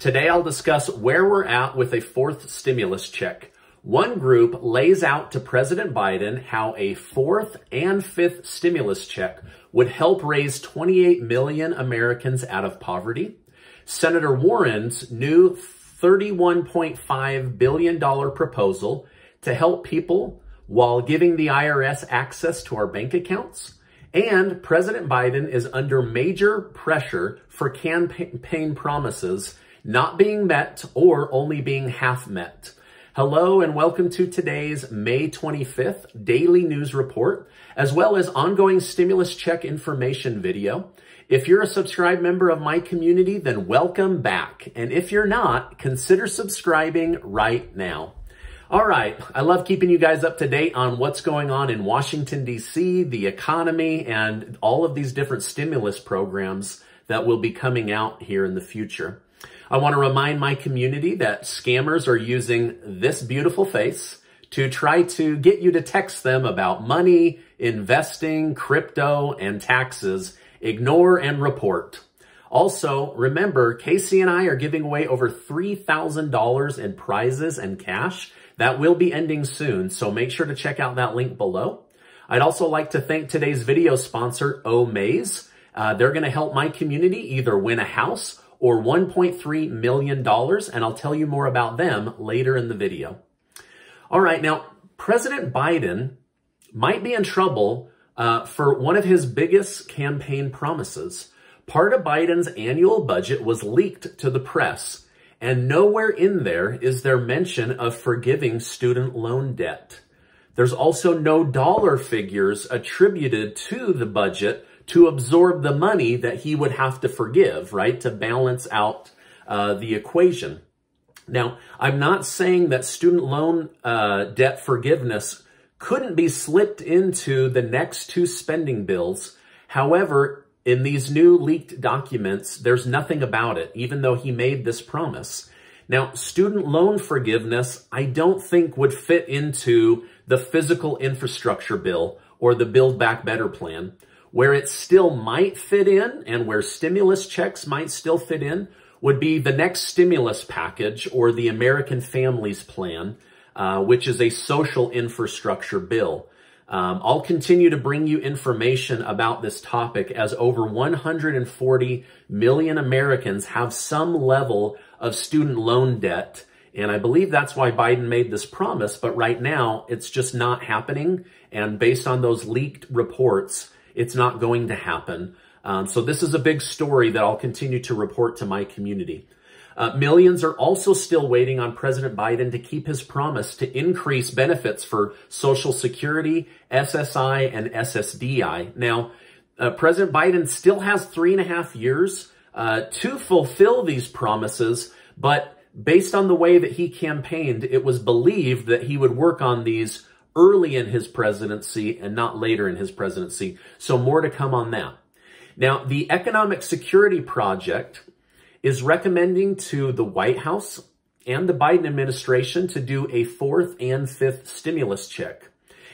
Today I'll discuss where we're at with a fourth stimulus check. One group lays out to President Biden how a fourth and fifth stimulus check would help raise 28 million Americans out of poverty. Senator Warren's new $31.5 billion proposal to help people while giving the IRS access to our bank accounts. And President Biden is under major pressure for campaign promises not being met or only being half met. Hello and welcome to today's May 25th daily news report, as well as ongoing stimulus check information video. If you're a subscribed member of my community, then welcome back. And if you're not, consider subscribing right now. All right, I love keeping you guys up to date on what's going on in Washington, D.C., the economy, and all of these different stimulus programs that will be coming out here in the future. I want to remind my community that scammers are using this beautiful face to try to get you to text them about money, investing, crypto, and taxes. Ignore and report. Also, remember, Casey and I are giving away over $3,000 in prizes and cash. That will be ending soon, so make sure to check out that link below. I'd also like to thank today's video sponsor, Omaze. Uh, they're going to help my community either win a house or $1.3 million, and I'll tell you more about them later in the video. All right, now, President Biden might be in trouble uh, for one of his biggest campaign promises. Part of Biden's annual budget was leaked to the press, and nowhere in there is there mention of forgiving student loan debt. There's also no dollar figures attributed to the budget to absorb the money that he would have to forgive, right, to balance out uh, the equation. Now, I'm not saying that student loan uh, debt forgiveness couldn't be slipped into the next two spending bills. However, in these new leaked documents, there's nothing about it, even though he made this promise. Now, student loan forgiveness, I don't think would fit into the physical infrastructure bill or the Build Back Better plan. Where it still might fit in and where stimulus checks might still fit in would be the next stimulus package or the American Families Plan, uh, which is a social infrastructure bill. Um, I'll continue to bring you information about this topic as over 140 million Americans have some level of student loan debt. And I believe that's why Biden made this promise, but right now it's just not happening. And based on those leaked reports, it's not going to happen. Um, so this is a big story that I'll continue to report to my community. Uh, millions are also still waiting on President Biden to keep his promise to increase benefits for Social Security, SSI, and SSDI. Now, uh, President Biden still has three and a half years uh, to fulfill these promises, but based on the way that he campaigned, it was believed that he would work on these early in his presidency and not later in his presidency. So more to come on that. Now, the Economic Security Project is recommending to the White House and the Biden administration to do a fourth and fifth stimulus check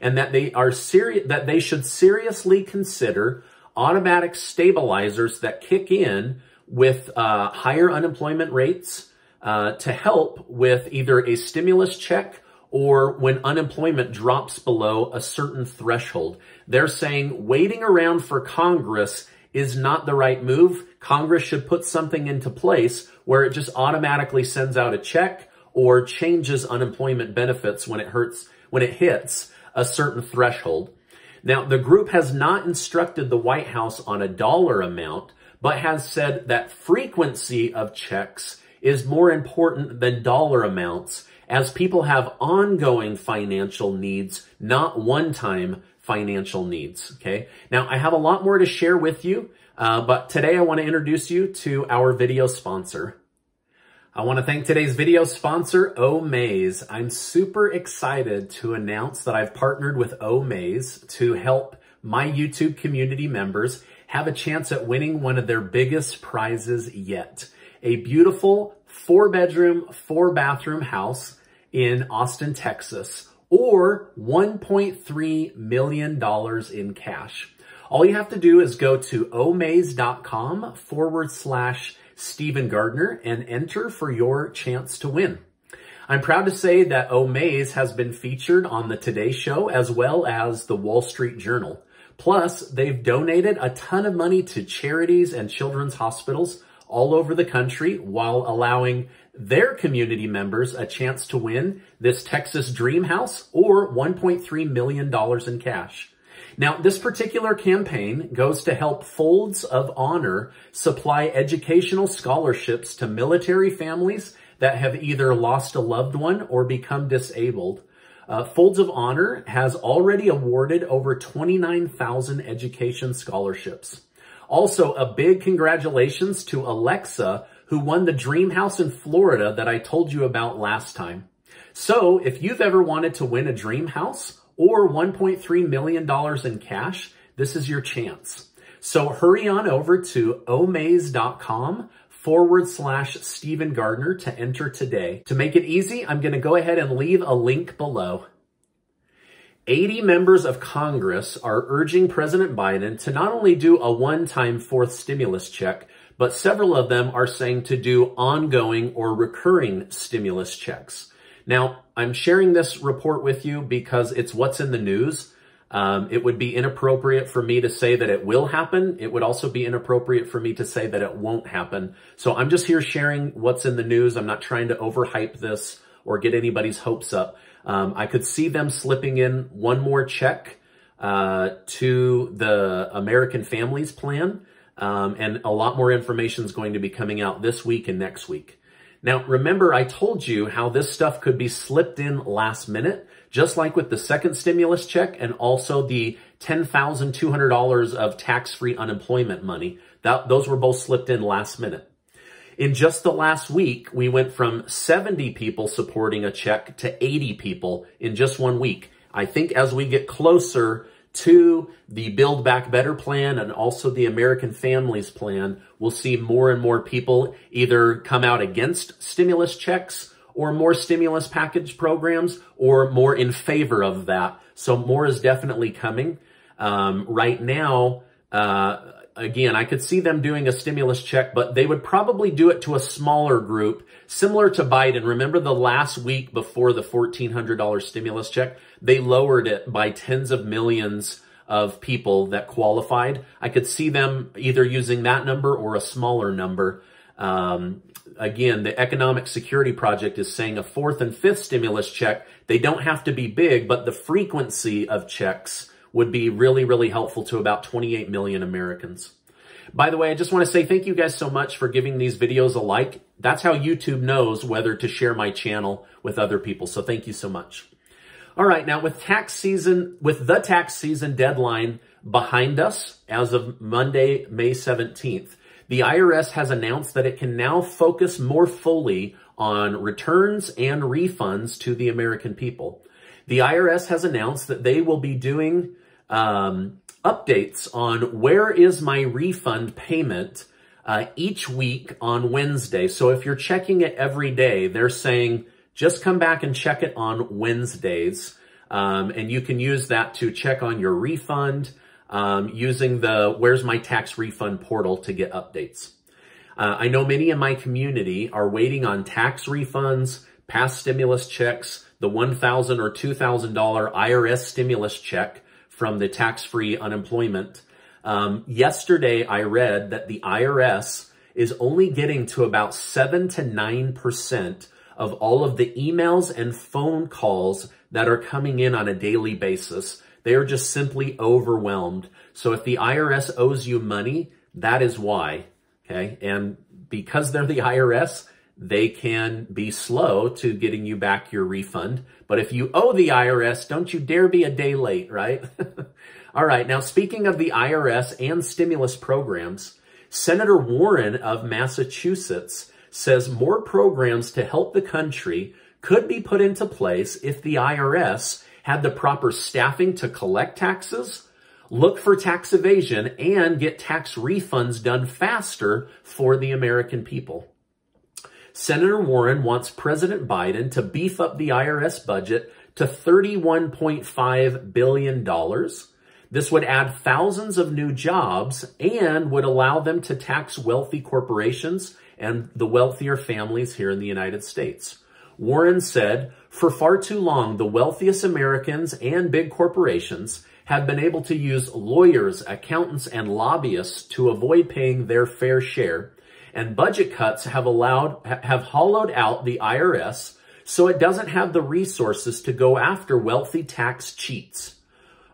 and that they are serious that they should seriously consider automatic stabilizers that kick in with uh, higher unemployment rates uh, to help with either a stimulus check or when unemployment drops below a certain threshold. They're saying waiting around for Congress is not the right move. Congress should put something into place where it just automatically sends out a check or changes unemployment benefits when it hurts, when it hits a certain threshold. Now, the group has not instructed the White House on a dollar amount, but has said that frequency of checks is more important than dollar amounts as people have ongoing financial needs, not one-time financial needs, okay? Now, I have a lot more to share with you, uh, but today I want to introduce you to our video sponsor. I want to thank today's video sponsor, Omaze. I'm super excited to announce that I've partnered with Omaze to help my YouTube community members have a chance at winning one of their biggest prizes yet. A beautiful four bedroom, four bathroom house in Austin, Texas, or $1.3 million in cash. All you have to do is go to omaze.com forward slash Stephen Gardner and enter for your chance to win. I'm proud to say that Omaze has been featured on the Today Show as well as the Wall Street Journal. Plus, they've donated a ton of money to charities and children's hospitals all over the country while allowing their community members a chance to win this Texas Dream House or $1.3 million in cash. Now, this particular campaign goes to help Folds of Honor supply educational scholarships to military families that have either lost a loved one or become disabled. Uh, Folds of Honor has already awarded over 29,000 education scholarships. Also, a big congratulations to Alexa, who won the dream house in Florida that I told you about last time. So if you've ever wanted to win a dream house or $1.3 million in cash, this is your chance. So hurry on over to omaze.com forward slash Stephen Gardner to enter today. To make it easy, I'm going to go ahead and leave a link below. 80 members of Congress are urging President Biden to not only do a one-time fourth stimulus check, but several of them are saying to do ongoing or recurring stimulus checks. Now, I'm sharing this report with you because it's what's in the news. Um, it would be inappropriate for me to say that it will happen. It would also be inappropriate for me to say that it won't happen. So I'm just here sharing what's in the news. I'm not trying to overhype this or get anybody's hopes up. Um, I could see them slipping in one more check uh, to the American Families Plan, um, and a lot more information is going to be coming out this week and next week. Now, remember, I told you how this stuff could be slipped in last minute, just like with the second stimulus check and also the $10,200 of tax-free unemployment money. That, those were both slipped in last minute. In just the last week, we went from 70 people supporting a check to 80 people in just one week. I think as we get closer to the Build Back Better plan and also the American Families Plan, we'll see more and more people either come out against stimulus checks or more stimulus package programs or more in favor of that. So more is definitely coming. Um, right now, uh, again, I could see them doing a stimulus check, but they would probably do it to a smaller group, similar to Biden. Remember the last week before the $1,400 stimulus check? They lowered it by tens of millions of people that qualified. I could see them either using that number or a smaller number. Um, again, the Economic Security Project is saying a fourth and fifth stimulus check, they don't have to be big, but the frequency of checks would be really, really helpful to about 28 million Americans. By the way, I just want to say thank you guys so much for giving these videos a like. That's how YouTube knows whether to share my channel with other people. So thank you so much. All right, now with tax season, with the tax season deadline behind us as of Monday, May 17th, the IRS has announced that it can now focus more fully on returns and refunds to the American people. The IRS has announced that they will be doing um, updates on where is my refund payment uh, each week on Wednesday. So if you're checking it every day, they're saying just come back and check it on Wednesdays. Um, and you can use that to check on your refund um, using the Where's My Tax Refund portal to get updates. Uh, I know many in my community are waiting on tax refunds, past stimulus checks, the $1,000 or $2,000 IRS stimulus check from the tax-free unemployment. Um, yesterday, I read that the IRS is only getting to about 7 to 9% of all of the emails and phone calls that are coming in on a daily basis. They are just simply overwhelmed. So if the IRS owes you money, that is why, okay? And because they're the IRS, they can be slow to getting you back your refund. But if you owe the IRS, don't you dare be a day late, right? All right, now speaking of the IRS and stimulus programs, Senator Warren of Massachusetts says more programs to help the country could be put into place if the IRS had the proper staffing to collect taxes, look for tax evasion, and get tax refunds done faster for the American people. Senator Warren wants President Biden to beef up the IRS budget to $31.5 billion. This would add thousands of new jobs and would allow them to tax wealthy corporations and the wealthier families here in the United States. Warren said, for far too long, the wealthiest Americans and big corporations have been able to use lawyers, accountants, and lobbyists to avoid paying their fair share and budget cuts have allowed, have hollowed out the IRS so it doesn't have the resources to go after wealthy tax cheats.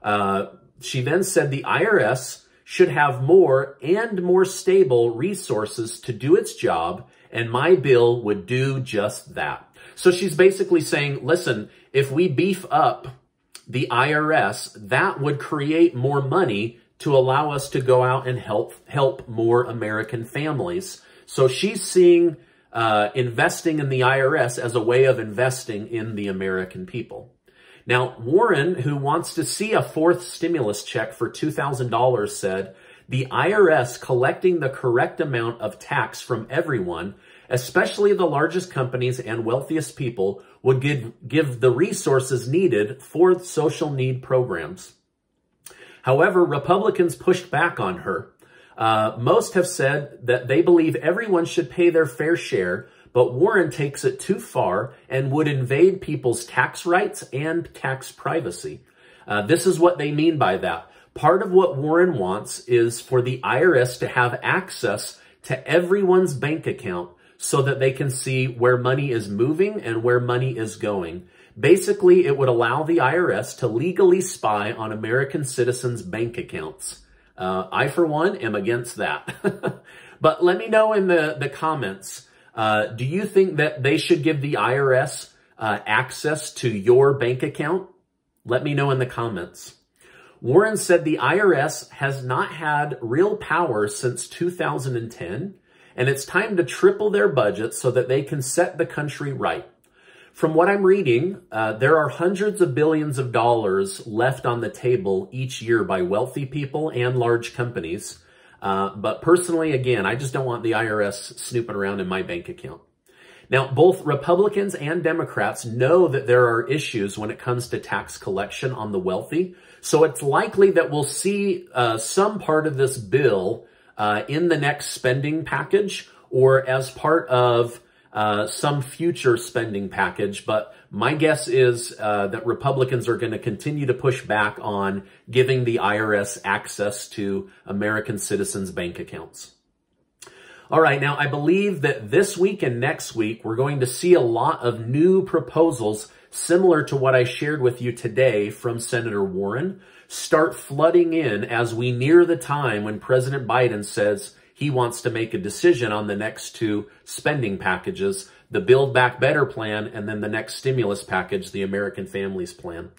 Uh, she then said the IRS should have more and more stable resources to do its job, and my bill would do just that. So she's basically saying, listen, if we beef up the IRS, that would create more money to allow us to go out and help help more American families. So she's seeing uh, investing in the IRS as a way of investing in the American people. Now, Warren, who wants to see a fourth stimulus check for $2,000, said, the IRS collecting the correct amount of tax from everyone, especially the largest companies and wealthiest people, would give, give the resources needed for social need programs. However, Republicans pushed back on her. Uh, most have said that they believe everyone should pay their fair share, but Warren takes it too far and would invade people's tax rights and tax privacy. Uh, this is what they mean by that. Part of what Warren wants is for the IRS to have access to everyone's bank account so that they can see where money is moving and where money is going. Basically, it would allow the IRS to legally spy on American citizens' bank accounts. Uh, I, for one, am against that. but let me know in the, the comments, uh, do you think that they should give the IRS uh, access to your bank account? Let me know in the comments. Warren said the IRS has not had real power since 2010, and it's time to triple their budget so that they can set the country right. From what I'm reading, uh, there are hundreds of billions of dollars left on the table each year by wealthy people and large companies. Uh, but personally, again, I just don't want the IRS snooping around in my bank account. Now, both Republicans and Democrats know that there are issues when it comes to tax collection on the wealthy. So it's likely that we'll see uh, some part of this bill uh, in the next spending package or as part of uh, some future spending package, but my guess is uh, that Republicans are going to continue to push back on giving the IRS access to American citizens' bank accounts. All right, now I believe that this week and next week, we're going to see a lot of new proposals similar to what I shared with you today from Senator Warren start flooding in as we near the time when President Biden says he wants to make a decision on the next two spending packages, the Build Back Better plan, and then the next stimulus package, the American Families Plan.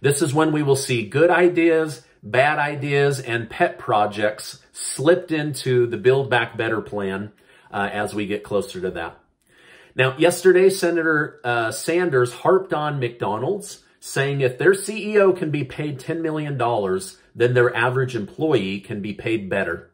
This is when we will see good ideas, bad ideas, and pet projects slipped into the Build Back Better plan uh, as we get closer to that. Now, yesterday, Senator uh, Sanders harped on McDonald's, saying if their CEO can be paid $10 million, then their average employee can be paid better.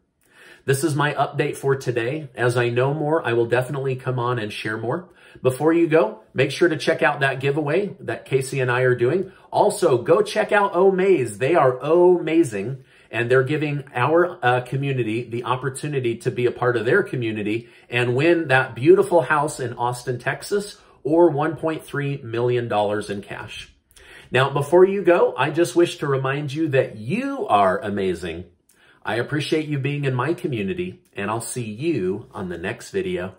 This is my update for today. As I know more, I will definitely come on and share more. Before you go, make sure to check out that giveaway that Casey and I are doing. Also, go check out Omaze. Oh they are amazing and they're giving our uh, community the opportunity to be a part of their community and win that beautiful house in Austin, Texas, or $1.3 million in cash. Now, before you go, I just wish to remind you that you are amazing I appreciate you being in my community, and I'll see you on the next video.